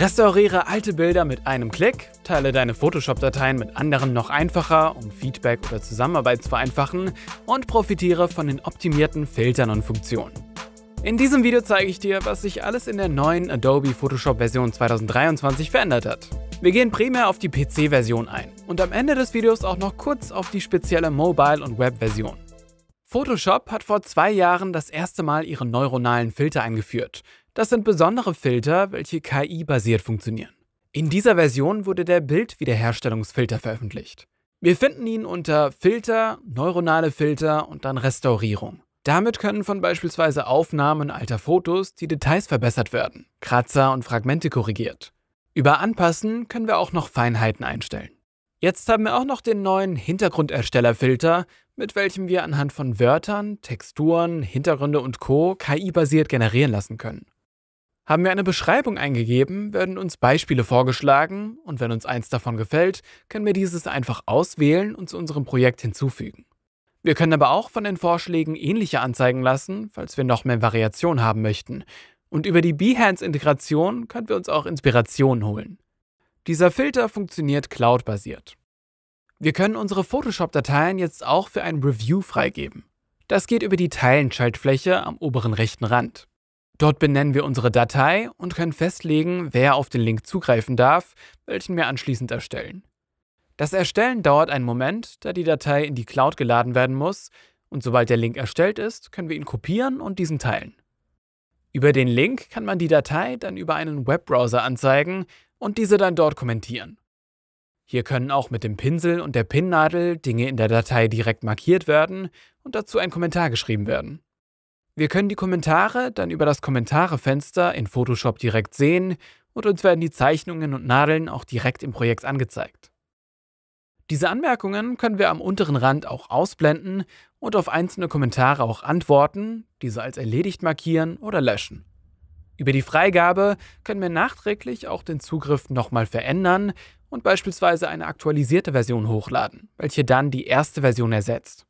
Restauriere alte Bilder mit einem Klick, teile deine Photoshop-Dateien mit anderen noch einfacher, um Feedback oder Zusammenarbeit zu vereinfachen und profitiere von den optimierten Filtern und Funktionen. In diesem Video zeige ich dir, was sich alles in der neuen Adobe Photoshop Version 2023 verändert hat. Wir gehen primär auf die PC-Version ein und am Ende des Videos auch noch kurz auf die spezielle Mobile- und Web-Version. Photoshop hat vor zwei Jahren das erste Mal ihre neuronalen Filter eingeführt. Das sind besondere Filter, welche KI-basiert funktionieren. In dieser Version wurde der Bildwiederherstellungsfilter veröffentlicht. Wir finden ihn unter Filter, neuronale Filter und dann Restaurierung. Damit können von beispielsweise Aufnahmen alter Fotos die Details verbessert werden, Kratzer und Fragmente korrigiert. Über Anpassen können wir auch noch Feinheiten einstellen. Jetzt haben wir auch noch den neuen Hintergrunderstellerfilter, mit welchem wir anhand von Wörtern, Texturen, Hintergründe und Co. KI-basiert generieren lassen können. Haben wir eine Beschreibung eingegeben, werden uns Beispiele vorgeschlagen und wenn uns eins davon gefällt, können wir dieses einfach auswählen und zu unserem Projekt hinzufügen. Wir können aber auch von den Vorschlägen ähnliche anzeigen lassen, falls wir noch mehr Variation haben möchten. Und über die Behance-Integration können wir uns auch Inspirationen holen. Dieser Filter funktioniert cloud-basiert. Wir können unsere Photoshop-Dateien jetzt auch für ein Review freigeben. Das geht über die Teilen-Schaltfläche am oberen rechten Rand. Dort benennen wir unsere Datei und können festlegen, wer auf den Link zugreifen darf, welchen wir anschließend erstellen. Das Erstellen dauert einen Moment, da die Datei in die Cloud geladen werden muss, und sobald der Link erstellt ist, können wir ihn kopieren und diesen teilen. Über den Link kann man die Datei dann über einen Webbrowser anzeigen, und diese dann dort kommentieren. Hier können auch mit dem Pinsel und der Pinnadel Dinge in der Datei direkt markiert werden und dazu ein Kommentar geschrieben werden. Wir können die Kommentare dann über das Kommentarefenster in Photoshop direkt sehen und uns werden die Zeichnungen und Nadeln auch direkt im Projekt angezeigt. Diese Anmerkungen können wir am unteren Rand auch ausblenden und auf einzelne Kommentare auch antworten, diese als erledigt markieren oder löschen. Über die Freigabe können wir nachträglich auch den Zugriff nochmal verändern und beispielsweise eine aktualisierte Version hochladen, welche dann die erste Version ersetzt.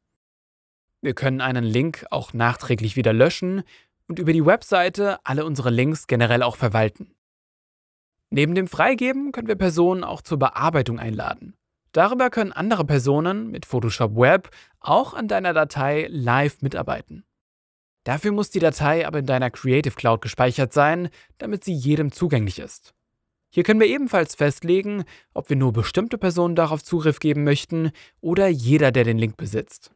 Wir können einen Link auch nachträglich wieder löschen und über die Webseite alle unsere Links generell auch verwalten. Neben dem Freigeben können wir Personen auch zur Bearbeitung einladen. Darüber können andere Personen mit Photoshop Web auch an deiner Datei live mitarbeiten. Dafür muss die Datei aber in deiner Creative Cloud gespeichert sein, damit sie jedem zugänglich ist. Hier können wir ebenfalls festlegen, ob wir nur bestimmte Personen darauf Zugriff geben möchten oder jeder, der den Link besitzt.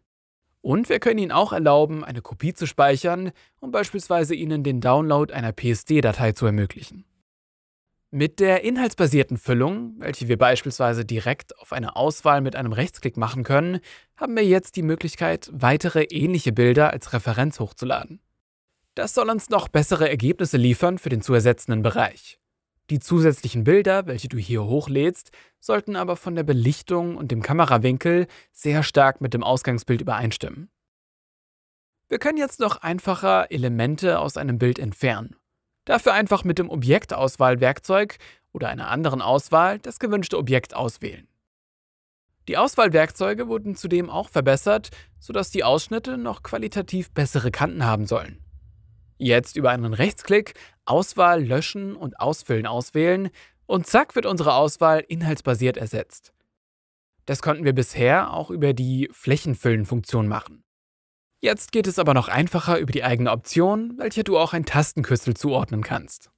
Und wir können ihnen auch erlauben, eine Kopie zu speichern um beispielsweise ihnen den Download einer PSD-Datei zu ermöglichen. Mit der inhaltsbasierten Füllung, welche wir beispielsweise direkt auf eine Auswahl mit einem Rechtsklick machen können, haben wir jetzt die Möglichkeit, weitere ähnliche Bilder als Referenz hochzuladen. Das soll uns noch bessere Ergebnisse liefern für den zu ersetzenden Bereich. Die zusätzlichen Bilder, welche du hier hochlädst, sollten aber von der Belichtung und dem Kamerawinkel sehr stark mit dem Ausgangsbild übereinstimmen. Wir können jetzt noch einfacher Elemente aus einem Bild entfernen. Dafür einfach mit dem Objektauswahlwerkzeug oder einer anderen Auswahl das gewünschte Objekt auswählen. Die Auswahlwerkzeuge wurden zudem auch verbessert, sodass die Ausschnitte noch qualitativ bessere Kanten haben sollen. Jetzt über einen Rechtsklick Auswahl löschen und ausfüllen auswählen und zack wird unsere Auswahl inhaltsbasiert ersetzt. Das konnten wir bisher auch über die Flächenfüllen-Funktion machen. Jetzt geht es aber noch einfacher über die eigene Option, welcher du auch ein Tastenkürzel zuordnen kannst.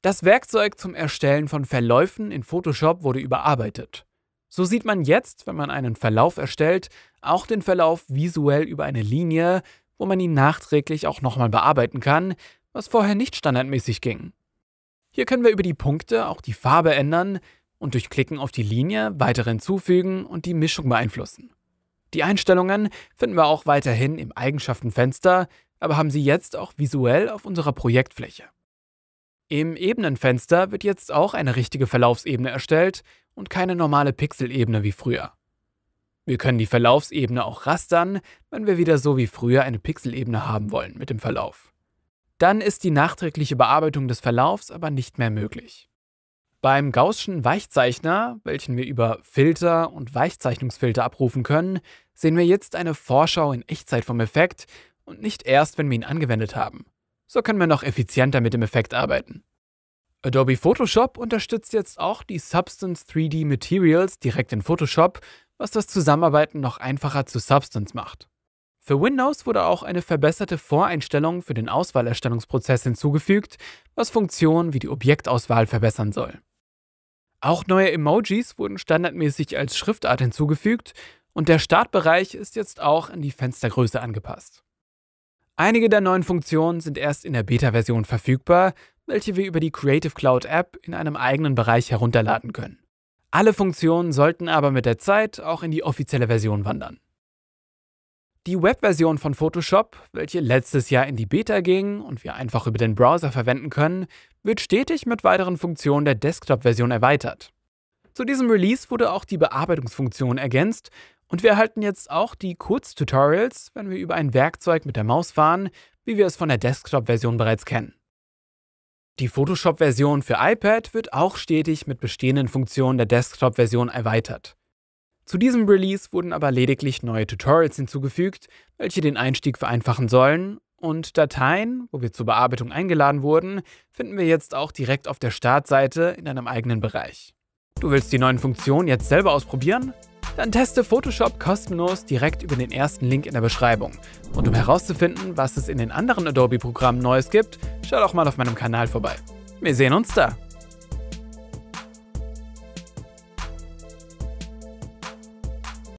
Das Werkzeug zum Erstellen von Verläufen in Photoshop wurde überarbeitet. So sieht man jetzt, wenn man einen Verlauf erstellt, auch den Verlauf visuell über eine Linie, wo man ihn nachträglich auch nochmal bearbeiten kann, was vorher nicht standardmäßig ging. Hier können wir über die Punkte auch die Farbe ändern und durch Klicken auf die Linie weitere hinzufügen und die Mischung beeinflussen. Die Einstellungen finden wir auch weiterhin im Eigenschaftenfenster, aber haben sie jetzt auch visuell auf unserer Projektfläche. Im Ebenenfenster wird jetzt auch eine richtige Verlaufsebene erstellt und keine normale Pixelebene wie früher. Wir können die Verlaufsebene auch rastern, wenn wir wieder so wie früher eine Pixelebene haben wollen mit dem Verlauf. Dann ist die nachträgliche Bearbeitung des Verlaufs aber nicht mehr möglich. Beim Gaußschen Weichzeichner, welchen wir über Filter und Weichzeichnungsfilter abrufen können, sehen wir jetzt eine Vorschau in Echtzeit vom Effekt und nicht erst, wenn wir ihn angewendet haben. So können wir noch effizienter mit dem Effekt arbeiten. Adobe Photoshop unterstützt jetzt auch die Substance 3D Materials direkt in Photoshop, was das Zusammenarbeiten noch einfacher zu Substance macht. Für Windows wurde auch eine verbesserte Voreinstellung für den Auswahlerstellungsprozess hinzugefügt, was Funktionen wie die Objektauswahl verbessern soll. Auch neue Emojis wurden standardmäßig als Schriftart hinzugefügt und der Startbereich ist jetzt auch an die Fenstergröße angepasst. Einige der neuen Funktionen sind erst in der Beta-Version verfügbar, welche wir über die Creative Cloud App in einem eigenen Bereich herunterladen können. Alle Funktionen sollten aber mit der Zeit auch in die offizielle Version wandern. Die Webversion von Photoshop, welche letztes Jahr in die Beta ging und wir einfach über den Browser verwenden können, wird stetig mit weiteren Funktionen der Desktop-Version erweitert. Zu diesem Release wurde auch die Bearbeitungsfunktion ergänzt und wir erhalten jetzt auch die Kurztutorials, wenn wir über ein Werkzeug mit der Maus fahren, wie wir es von der Desktop-Version bereits kennen. Die Photoshop-Version für iPad wird auch stetig mit bestehenden Funktionen der Desktop-Version erweitert. Zu diesem Release wurden aber lediglich neue Tutorials hinzugefügt, welche den Einstieg vereinfachen sollen, und Dateien, wo wir zur Bearbeitung eingeladen wurden, finden wir jetzt auch direkt auf der Startseite in einem eigenen Bereich. Du willst die neuen Funktionen jetzt selber ausprobieren? Dann teste Photoshop kostenlos direkt über den ersten Link in der Beschreibung. Und um herauszufinden, was es in den anderen Adobe-Programmen Neues gibt, schau doch mal auf meinem Kanal vorbei. Wir sehen uns da!